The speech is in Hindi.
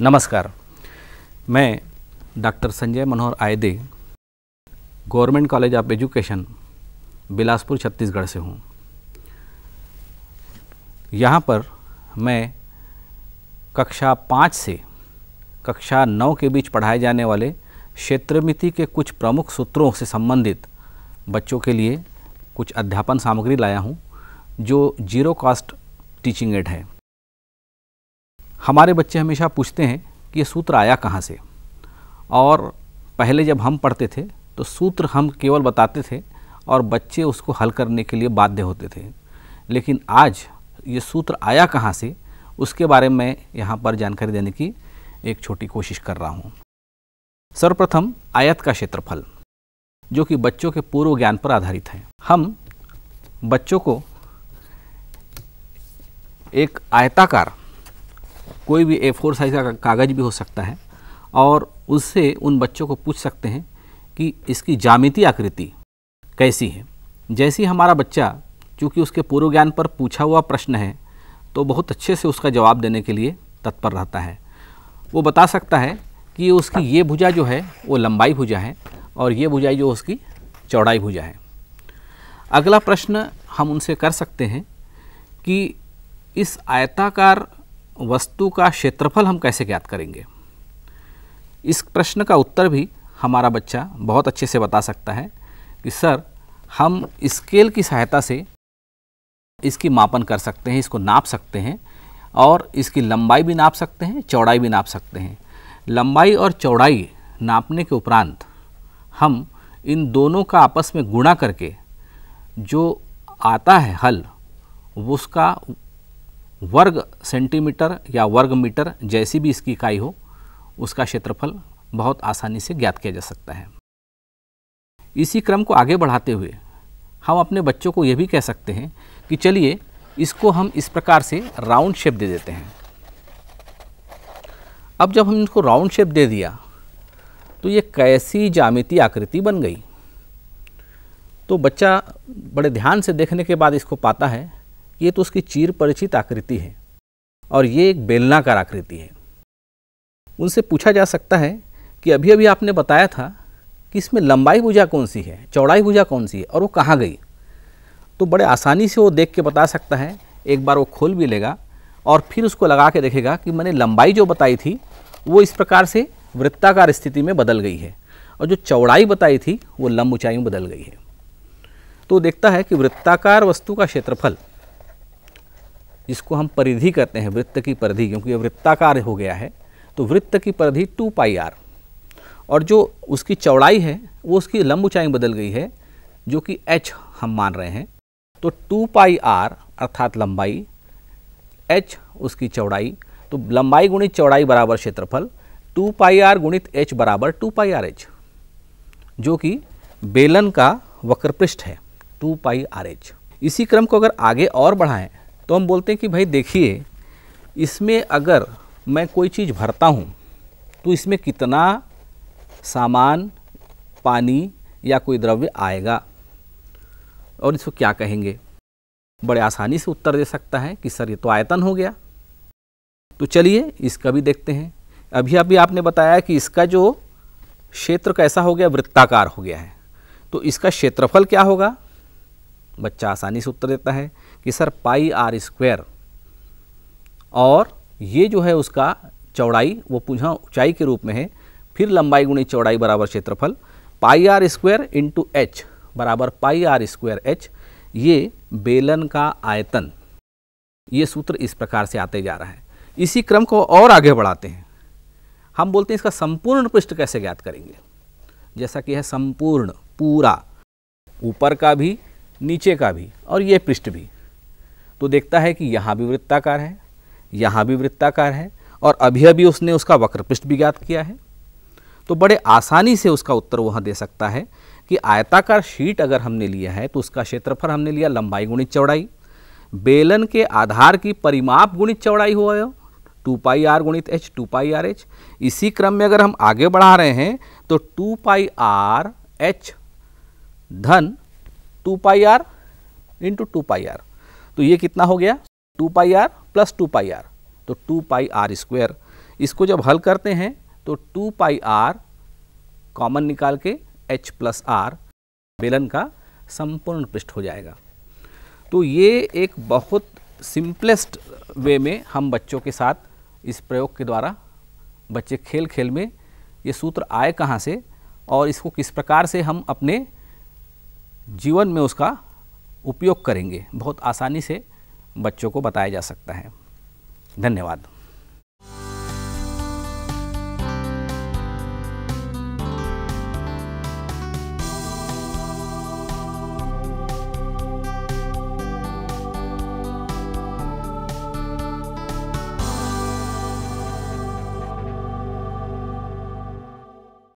नमस्कार मैं doctor Sanjay Manohar Ayde government college of education Bilaspur Chhattisgarh से हूँ यहाँ पर मैं कक्षा पाँच से कक्षा नौ के बीच पढ़ाए जाने वाले क्षेत्रमिति के कुछ प्रमुख सूत्रों से संबंधित बच्चों के लिए कुछ अध्यापन सामग्री लाया हूँ जो जीरो कॉस्ट टीचिंग एड है हमारे बच्चे हमेशा पूछते हैं कि ये सूत्र आया कहाँ से और पहले जब हम पढ़ते थे तो सूत्र हम केवल बताते थे और बच्चे उसको हल करने के लिए बाध्य होते थे लेकिन आज ये सूत्र आया कहाँ से उसके बारे में यहाँ पर जानकारी देने की एक छोटी कोशिश कर रहा हूँ सर्वप्रथम आयत का क्षेत्रफल जो कि बच्चों के पूर्व ज्ञान पर आधारित है हम बच्चों को एक आयताकार कोई भी ए फोर साइज़ का कागज़ भी हो सकता है और उससे उन बच्चों को पूछ सकते हैं कि इसकी जामिति आकृति कैसी है जैसी हमारा बच्चा चूँकि उसके पूर्व ज्ञान पर पूछा हुआ प्रश्न है तो बहुत अच्छे से उसका जवाब देने के लिए तत्पर रहता है वो बता सकता है कि उसकी ये भुजा जो है वो लंबाई भुजा है और ये भुजाई जो उसकी चौड़ाई भुजा है अगला प्रश्न हम उनसे कर सकते हैं कि इस आयताकार वस्तु का क्षेत्रफल हम कैसे ज्ञात करेंगे इस प्रश्न का उत्तर भी हमारा बच्चा बहुत अच्छे से बता सकता है कि सर हम स्केल की सहायता से इसकी मापन कर सकते हैं इसको नाप सकते हैं और इसकी लंबाई भी नाप सकते हैं चौड़ाई भी नाप सकते हैं लंबाई और चौड़ाई नापने के उपरांत हम इन दोनों का आपस में गुणा करके जो आता है हल उसका वर्ग सेंटीमीटर या वर्ग मीटर जैसी भी इसकी इकाई हो उसका क्षेत्रफल बहुत आसानी से ज्ञात किया जा सकता है इसी क्रम को आगे बढ़ाते हुए हम अपने बच्चों को यह भी कह सकते हैं कि चलिए इसको हम इस प्रकार से राउंड शेप दे देते हैं अब जब हम इनको राउंड शेप दे दिया तो ये कैसी जामिति आकृति बन गई तो बच्चा बड़े ध्यान से देखने के बाद इसको पाता है ये तो उसकी चीर परिचित आकृति है और ये एक बेलनाकार आकृति है उनसे पूछा जा सकता है कि अभी अभी आपने बताया था कि इसमें लंबाई भुजा कौन सी है चौड़ाई भुजा कौन सी है और वो कहाँ गई तो बड़े आसानी से वो देख के बता सकता है एक बार वो खोल भी लेगा और फिर उसको लगा के देखेगा कि मैंने लंबाई जो बताई थी वो इस प्रकार से वृत्ताकार स्थिति में बदल गई है और जो चौड़ाई बताई थी वो लंब ऊंचाई में बदल गई है तो देखता है कि वृत्ताकार वस्तु का क्षेत्रफल जिसको हम परिधि कहते हैं वृत्त की परिधि क्योंकि यह वृत्ताकार हो गया है तो वृत्त की परिधि टू पाई आर और जो उसकी चौड़ाई है वो उसकी लंब ऊंचाई बदल गई है जो कि एच हम मान रहे हैं तो टू पाई आर अर्थात लंबाई एच उसकी चौड़ाई तो लंबाई गुणित चौड़ाई बराबर क्षेत्रफल टू पाई आर गुणित एच बराबर टू पाई आर एच जो कि बेलन का वक्रपृष्ठ है टू पाई आर एच इसी क्रम को अगर आगे और बढ़ाएं तो हम बोलते हैं कि भाई देखिए इसमें अगर मैं कोई चीज़ भरता हूँ तो इसमें कितना सामान पानी या कोई द्रव्य आएगा और इसको क्या कहेंगे बड़े आसानी से उत्तर दे सकता है कि सर ये तो आयतन हो गया तो चलिए इसका भी देखते हैं अभी अभी आपने बताया कि इसका जो क्षेत्र कैसा हो गया वृत्ताकार हो गया है तो इसका क्षेत्रफल क्या होगा बच्चा आसानी से उत्तर देता है कि सर पाई आर स्क्वायर और ये जो है उसका चौड़ाई वो पुनः ऊंचाई के रूप में है फिर लंबाई गुणी चौड़ाई बराबर क्षेत्रफल pi R square into H बराबर पाई आर स्क्वायर एच ये बेलन का आयतन ये सूत्र इस प्रकार से आते जा रहा है इसी क्रम को और आगे बढ़ाते हैं हम बोलते हैं इसका संपूर्ण पृष्ठ कैसे ज्ञात करेंगे जैसा कि है संपूर्ण पूरा ऊपर का भी नीचे का भी और ये पृष्ठ भी तो देखता है कि यहाँ भी वृत्ताकार है यहाँ भी वृत्ताकार है और अभी अभी उसने उसका वक्रपृष्ठ भी ज्ञात किया है तो बड़े आसानी से उसका उत्तर वहाँ दे सकता है कि आयताकार शीट अगर हमने लिया है तो उसका क्षेत्रफल हमने लिया लंबाई गुणित चौड़ाई बेलन के आधार की परिमाप गुणित चौड़ाई हुआ है टू पाई आर गुणित H two pi R H इसी क्रम में अगर हम आगे बढ़ा रहे हैं तो टू पाई आर एच धन two pi R into two pi R तो ये कितना हो गया two pi R plus two pi R तो टू पाई आर स्क्वायर इसको जब हल करते हैं तो टू पाई आर कॉमन निकाल के एच प्लस आर बेलन का संपूर्ण पृष्ठ हो जाएगा तो ये एक बहुत सिंपलेस्ट वे में हम बच्चों के साथ इस प्रयोग के द्वारा बच्चे खेल खेल में ये सूत्र आए कहाँ से और इसको किस प्रकार से हम अपने जीवन में उसका उपयोग करेंगे बहुत आसानी से बच्चों को बताया जा सकता है धन्यवाद